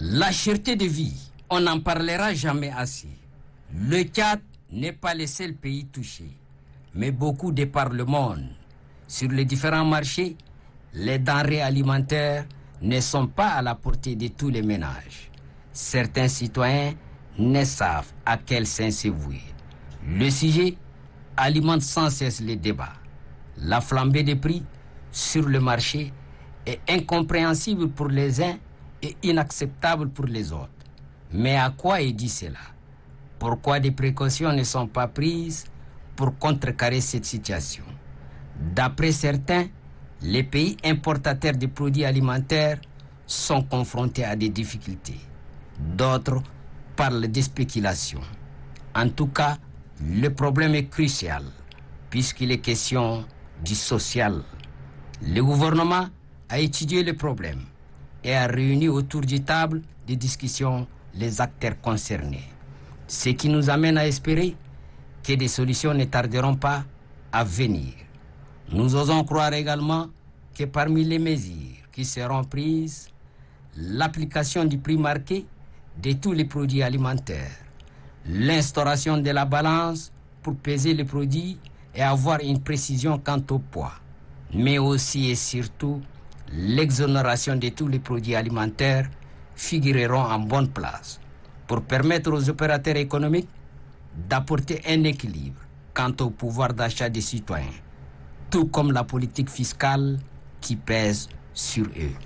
La cherté de vie, on n'en parlera jamais assez. Le Tchad n'est pas le seul pays touché, mais beaucoup de par le monde. Sur les différents marchés, les denrées alimentaires ne sont pas à la portée de tous les ménages. Certains citoyens ne savent à quel sens se vouer. Le sujet alimente sans cesse les débats. La flambée des prix sur le marché est incompréhensible pour les uns et inacceptable pour les autres. Mais à quoi est dit cela Pourquoi des précautions ne sont pas prises pour contrecarrer cette situation D'après certains, les pays importateurs de produits alimentaires sont confrontés à des difficultés. D'autres parlent de spéculation. En tout cas, le problème est crucial puisqu'il est question du social. Le gouvernement a étudié le problème et a réuni autour du table de discussion les acteurs concernés. Ce qui nous amène à espérer que des solutions ne tarderont pas à venir. Nous osons croire également que parmi les mesures qui seront prises, l'application du prix marqué de tous les produits alimentaires, l'instauration de la balance pour peser les produits et avoir une précision quant au poids, mais aussi et surtout l'exonération de tous les produits alimentaires figureront en bonne place pour permettre aux opérateurs économiques d'apporter un équilibre quant au pouvoir d'achat des citoyens, tout comme la politique fiscale qui pèse sur eux.